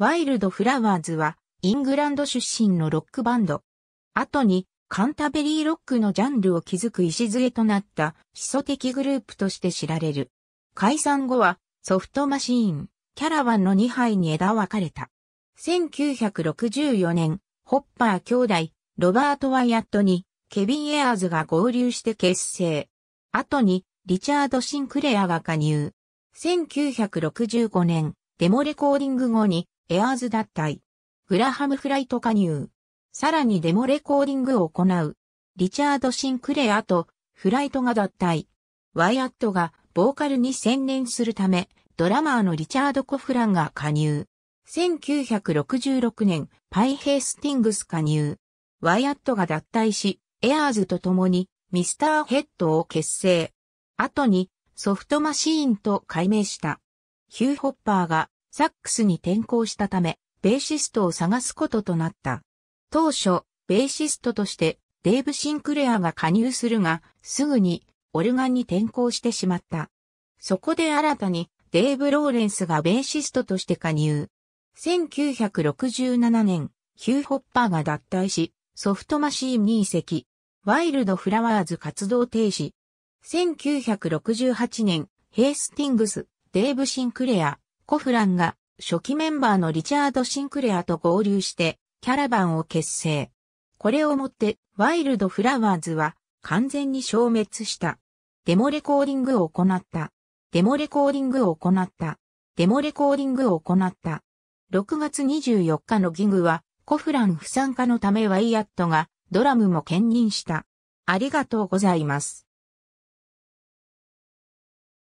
ワイルドフラワーズは、イングランド出身のロックバンド。後に、カンタベリーロックのジャンルを築く礎となった基礎的グループとして知られる。解散後は、ソフトマシーン、キャラワンの2杯に枝分かれた。1964年、ホッパー兄弟、ロバート・ワイアットに、ケビン・エアーズが合流して結成。後に、リチャード・シンクレアが加入。1965年、デモレコーディング後に、エアーズ脱退、グラハムフライト加入、さらにデモレコーディングを行う、リチャード・シンクレアとフライトが脱退、ワイアットがボーカルに専念するため、ドラマーのリチャード・コフランが加入。1966年、パイ・ヘイスティングス加入。ワイアットが脱退し、エアーズと共にミスターヘッドを結成。後にソフトマシーンと改名した。ヒュー・ホッパーがサックスに転向したため、ベーシストを探すこととなった。当初、ベーシストとしてデーブ・シンクレアが加入するが、すぐにオルガンに転向してしまった。そこで新たにデーブ・ローレンスがベーシストとして加入。1967年、ヒュー・ホッパーが脱退し、ソフトマシーンに移籍。ワイルド・フラワーズ活動停止。1968年、ヘイスティングス、デーブ・シンクレア、コフランが初期メンバーのリチャード・シンクレアと合流してキャラバンを結成。これをもってワイルド・フラワーズは完全に消滅した。デモレコーディングを行った。デモレコーディングを行った。デモレコーディングを行った。6月24日のギグはコフラン不参加のためワイアットがドラムも兼任した。ありがとうございます。